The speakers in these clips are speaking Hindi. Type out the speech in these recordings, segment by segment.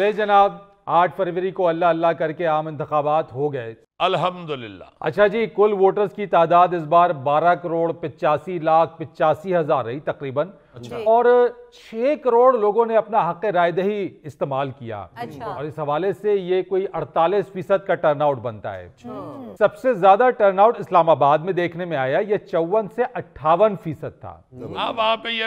ले जनाब आठ फरवरी को अल्लाह अल्लाह करके आम इंतबात हो गए अल्हम्दुलिल्लाह अच्छा जी कुल वोटर्स की तादाद इस बार 12 करोड़ पिचासी लाख पिचासी हजार रही तकरीबन अच्छा। और 6 करोड़ लोगों ने अपना हक रायदही इस्तेमाल किया अच्छा। और इस हवाले से ये कोई 48 फीसद का टर्नआउट बनता है अच्छा। सबसे ज्यादा टर्नआउट इस्लामाबाद में देखने में आया ये चौवन से अट्ठावन फीसद था अब आप ये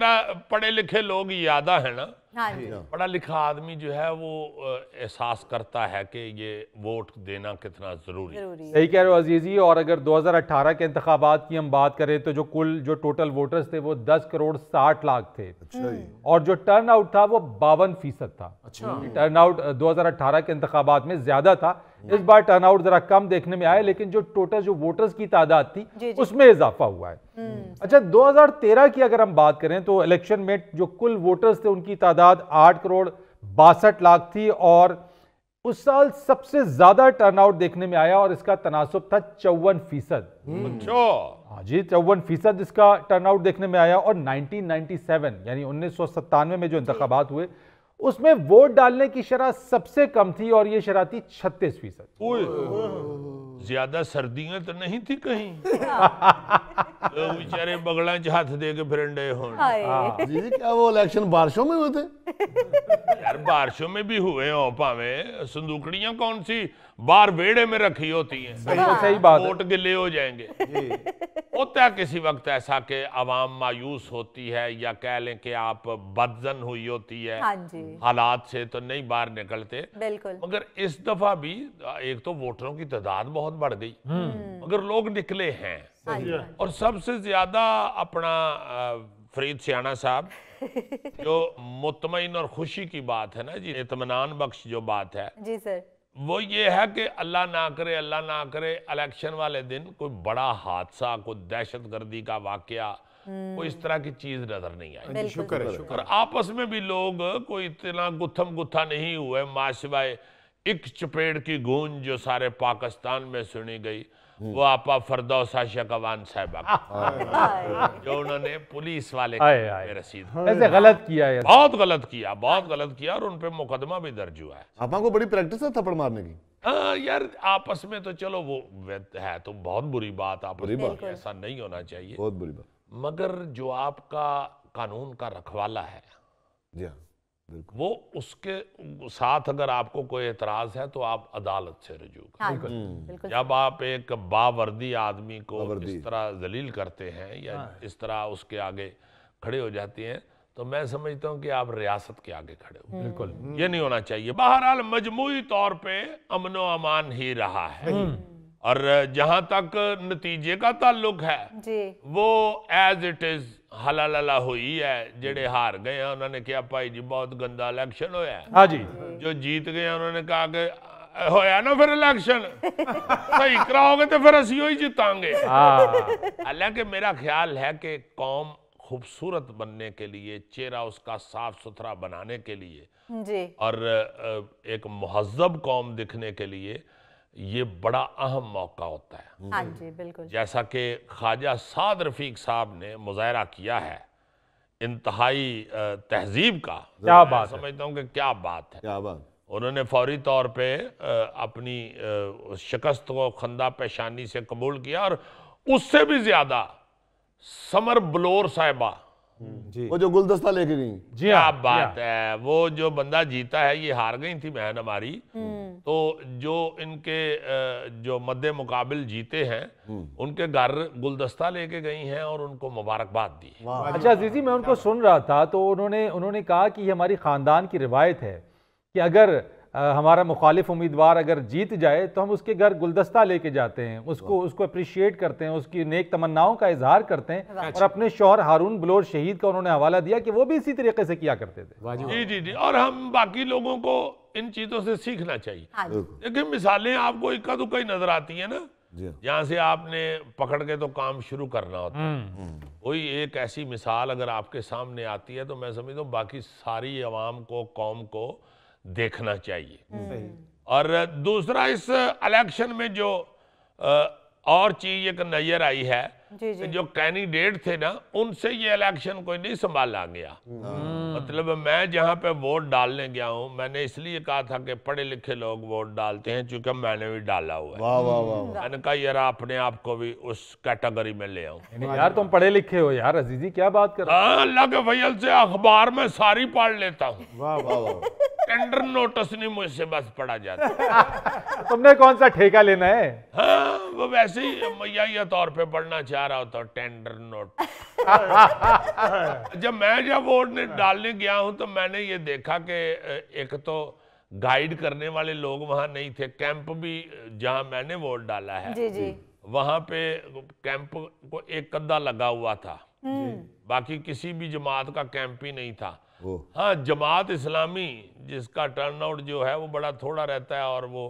पढ़े लिखे लोग ज्यादा है ना पढ़ा हाँ लिखा आदमी जो है वो एहसास करता है कि ये वोट देना कितना ज़रूरी है सही कह रहे हो अजीज़ी और अगर 2018 के इंतबात की हम बात करें तो जो कुल जो टोटल वोटर्स थे वो 10 करोड़ 60 लाख थे अच्छा हम्म। और जो टर्न आउट था वो बावन फीसद था अच्छा टर्न आउट दो के इंतबात में ज़्यादा था इस बार टर्नआउट जरा कम देखने में आया लेकिन जो टोटल जो वोटर्स की तादाद थी जी जी। उसमें इजाफा हुआ है हम्म। अच्छा 2013 की अगर हम बात करें तो इलेक्शन में जो कुल वोटर्स थे उनकी तादाद आठ करोड़ बासठ लाख थी और उस साल सबसे ज्यादा टर्नआउट देखने में आया और इसका तनासब था चौवन फीसद हम्म। अच्छा। हाँ जी चौवन फीसद इसका टर्नआउट देखने में आया और 1997 यानी उन्नीस में जो इंतबात हुए उसमें वोट डालने की शराब सबसे कम थी और ये शराब थी छत्तीस फीसद ज्यादा सर्दियां तो नहीं थी कहीं लोग हाँ। तो बेचारे बगला च हाथ दे के फिर डे हो हाँ। क्या वो इलेक्शन बारिशों में हुए थे यार बारिशों में भी हुए हो पावे संदूकड़ियां कौन सी बार वेड़े में रखी होती है सही बात वोट गिले हो जाएंगे होता किसी वक्त ऐसा कि आवाम मायूस होती है या कह लें कि आप बदजन हुई होती है हाँ हालात से तो नहीं बाहर निकलते बिल्कुल मगर इस दफा भी एक तो वोटरों की तादाद बहुत बहुत बढ़ गई हम्म। मगर लोग निकले हैं और सबसे ज्यादा अपना फरीद सियाना साहब जो मुतमिन और खुशी की बात है ना जी इतमान बख्श जो बात है जी सर वो ये है कि अल्लाह ना करे अल्लाह ना करे इलेक्शन वाले दिन कोई बड़ा हादसा कोई दहशत गर्दी का वाकया हम्म। कोई इस तरह की चीज नजर नहीं आई शुक्र है और आपस में भी लोग कोई इतना गुत्थम गुत्था नहीं हुए माशवाए एक चपेट की गूंज जो सारे पाकिस्तान में सुनी गई हम्म। वो आपा फरदौसा शकवान साहबा जो उन्होंने पुलिस वाले रसीद हाँ। ऐसे गलत किया है बहुत गलत किया बहुत गलत किया और उन पे मुकदमा भी दर्ज हुआ है आपा को बड़ी प्रैक्टिस है थप्पड़ मारने की आ, यार आपस में तो चलो वो है तो बहुत बुरी बात आप तो ऐसा नहीं होना चाहिए बहुत बुरी बात मगर जो आपका कानून का रखवाला है जी हाँ। वो उसके साथ अगर आपको कोई एतराज है तो आप अदालत से रजू कर हाँ हम्म। जब आप एक बावर्दी आदमी को इस तरह जलील करते हैं या हाँ। इस तरह उसके आगे खड़े हो जाते हैं तो मैं समझता हूँ कि आप रियासत के आगे खड़े हो बिल्कुल ये नहीं होना चाहिए बहरहाल मजमुई तौर पर अमनो अमान ही रहा है हम्म। और जहाँ तक नतीजे का ताल्लुक है वो एज इट इज़ हलाला हुई है जेडे हार गए उन्होंने कहा भाई जी बहुत गंदा इलेक्शन होया हाँ जी जो जीत गए उन्होंने कहा कि होया ना फिर इलेक्शन सही कराओगे तो फिर असि जितोंगे हाँ। हालांकि मेरा ख्याल है कि कौम खूबसूरत बनने के लिए चेहरा उसका साफ सुथरा बनाने के लिए जी। और एक महजब कौम दिखने के लिए ये बड़ा अहम मौका होता है हाँ जी बिल्कुल जैसा कि ख्वाजा साद रफीक साहब ने मुजाहरा किया है इंतहाई तहजीब का क्या बात समझता हूँ कि क्या बात है क्या बात उन्होंने फौरी तौर पे अपनी शिकस्त को खंदा पेशानी से कबूल किया और उससे भी ज्यादा समर बलोर साहिबा हम्म। जी। वो जो गुलदस्ता लेके गई जी हाँ। क्या बात हाँ। है वो जो बंदा जीता है ये हार गई थी बहन हमारी हम्म। तो जो इनके जो मद्दे मुकाबिल जीते हैं हम्म। उनके घर गुलदस्ता लेके गई हैं और उनको मुबारकबाद दी अच्छा अजीजी मैं उनको सुन रहा था तो उन्होंने उन्होंने कहा कि ये हमारी खानदान की रिवायत है कि अगर हमारा मुखालिफ उम्मीदवार अगर जीत जाए तो हम उसके घर गुलदस्ता लेके जाते हैं उसको उसको अप्रिशिएट करते हैं उसकी नेक तमन्नाओं का इजहार करते हैं और अपने शोहर हारून बलोर शहीद का उन्होंने हवाला दिया कि वो भी इसी तरीके से किया करते थे जी जी जी और हम बाकी लोगों को इन चीज़ों से सीखना चाहिए लेकिन हाँ मिसालें आपको इक्का दुक्का नजर आती है ना यहाँ से आपने पकड़ के तो काम शुरू करना होता है वही हम्म। हम्म। एक ऐसी मिसाल अगर आपके सामने आती है तो मैं समझता हूँ बाकी सारी आवाम को कौम को देखना चाहिए और दूसरा इस इलेक्शन में जो और चीज एक नजर आई है जी जी। जो कैंडिडेट थे ना उनसे ये इलेक्शन कोई नहीं संभाला गया हाँ। मतलब मैं जहाँ पे वोट डालने गया हूँ मैंने इसलिए कहा था कि पढ़े लिखे लोग वोट डालते हैं चूंकि मैंने भी डाला हुआ है वाह वाह वाह मैंने कहा यार अपने आप को भी उस कैटेगरी में ले आऊ यार तुम पढ़े लिखे हो यार अजीजी क्या बात कर रहे हो अल्लाह के फैल से अखबार में सारी पढ़ लेता हूँ टेंडर नोटिस नहीं मुझसे बस पड़ा जाता तुमने कौन सा ठेका लेना है हाँ वो वैसे ही मैया तौर पे पढ़ना चाह रहा होता टेंडर नोट जब मैं जब वोट डालने गया हूँ तो मैंने ये देखा कि एक तो गाइड करने वाले लोग वहाँ नहीं थे कैंप भी जहाँ मैंने वोट डाला है जी जी वहाँ पे कैंप को एक कद्दा लगा हुआ था हम्म। बाकी किसी भी जमात का कैंप ही नहीं था हाँ जमात इस्लामी जिसका टर्नआउट जो है वो बड़ा थोड़ा रहता है और वो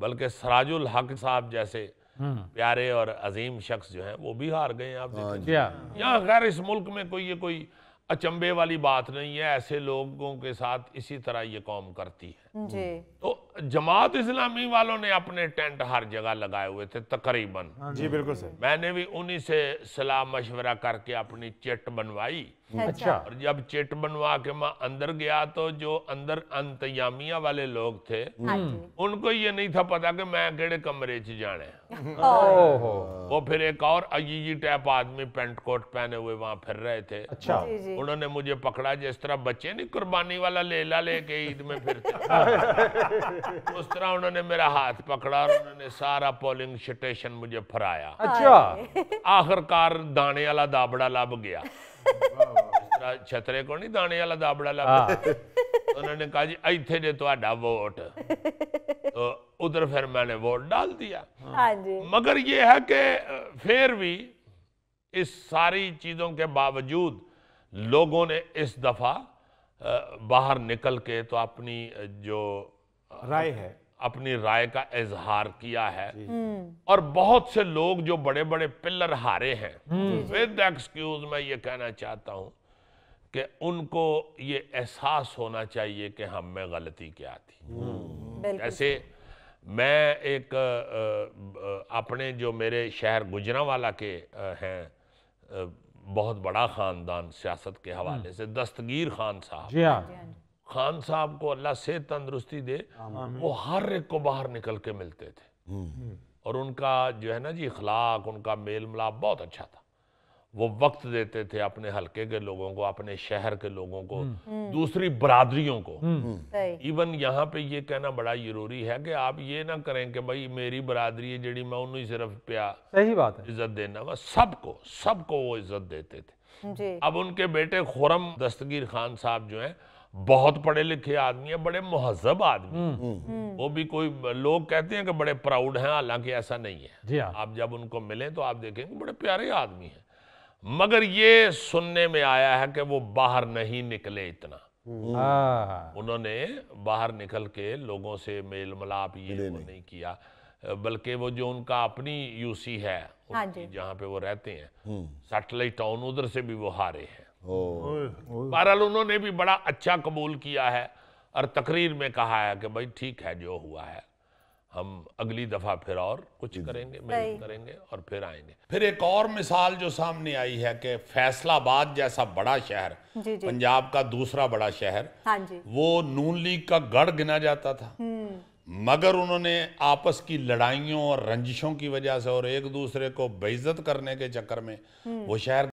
बल्कि सराजुल हक साहब जैसे हम्म। प्यारे और अजीम शख्स जो हैं वो भी हार गए आप यहाँ खैर इस मुल्क में कोई ये कोई अचंबे वाली बात नहीं है ऐसे लोगों के साथ इसी तरह ये कौम करती है हम्म। जी तो जमात इस्लामी वालों ने अपने टेंट हर जगह लगाए हुए थे तकरीबन हाँ जी बिल्कुल सर मैंने भी उन्हीं से सलाह मशवरा करके अपनी चिट बनवाई अच्छा।, अच्छा और जब चिट बनवा के मैं अंदर गया तो जो अंदर अंतयामिया वाले लोग थे हाँ उनको ये नहीं था पता कि मैं केड़े कमरे च जाने वो फिर एक और अजीजी टाइप आदमी पेंट कोट पहने हुए वहाँ फिर रहे थे अच्छा उन्होंने मुझे पकड़ा जिस तरह बच्चे नहीं कुर्बानी वाला लेला लेके ईद में फिरते उस तरह उन्होंने मेरा हाथ पकड़ा और उन्होंने सारा पोलिंग स्टेशन मुझे फराया अच्छा आखिरकार दाने वाला दाबड़ा लब गया छतरे को नहीं दाने वाला दाबड़ा लब गया हाँ। उन्होंने कहा जी इतने जे थोड़ा वोट तो उधर फिर मैंने वोट डाल दिया हाँ जी। मगर ये है कि फिर भी इस सारी चीजों के बावजूद लोगों ने इस दफा बाहर निकल के तो अपनी जो राय है अपनी राय का इजहार किया है और बहुत से लोग जो बड़े बड़े पिल्लर हारे हैं विद एक्सक्यूज मैं ये कहना चाहता हूं कि उनको ये एहसास होना चाहिए कि हम में गलती क्या थी ऐसे हम्म। मैं एक अपने जो मेरे शहर गुजरावाला के हैं बहुत बड़ा ख़ानदान सियासत के हवाले हम्म। से दस्तगीर खान साहब जी हाँ, हाँ, हाँ खान साहब को अल्लाह से तंदरुस्ती दे वो हर एक को बाहर निकल के मिलते थे हम्म। और उनका जो है ना जी इखलाक उनका मेल मिलाप बहुत अच्छा था वो वक्त देते थे अपने हलके के लोगों को अपने शहर के लोगों को हम्म। हम्म। दूसरी बरादरियों को इवन हम्म। यहाँ पे ये कहना बड़ा जरूरी है कि आप ये ना करें कि भाई मेरी बरादरी है जड़ी मैं उन्हें सिर्फ प्या सही बात है इज्जत देना वह सबको सबको वो इज्जत देते थे अब उनके बेटे खुरम दस्तगीर खान साहब जो है बहुत पढ़े लिखे आदमी है बड़े महजब आदमी वो भी कोई लोग कहते हैं कि बड़े प्राउड हैं हालांकि ऐसा नहीं है हाँ। आप जब उनको मिले तो आप देखेंगे बड़े प्यारे आदमी हैं मगर ये सुनने में आया है कि वो बाहर नहीं निकले इतना हम्म। उन्होंने बाहर निकल के लोगों से मेल मिलाप ये नहीं, नहीं किया बल्कि वो जो उनका अपनी यूसी है हाँ जहाँ पे वो रहते हैं हम्म। सैटेलाइट टाउन उधर से भी वो हारे हैं बहरहाल उन्होंने भी बड़ा अच्छा कबूल किया है और तकरीर में कहा है कि भाई ठीक है जो हुआ है हम अगली दफा फिर और कुछ करेंगे मेहनत करेंगे और फिर आएंगे फिर एक और मिसाल जो सामने आई है कि फैसलाबाद जैसा बड़ा शहर पंजाब का दूसरा बड़ा शहर हाँ वो नून लीग का गढ़ गिना जाता था हम्म। मगर उन्होंने आपस की लड़ाइयों और रंजिशों की वजह से और एक दूसरे को बेइज्जत करने के चक्कर में हम्म। वो शहर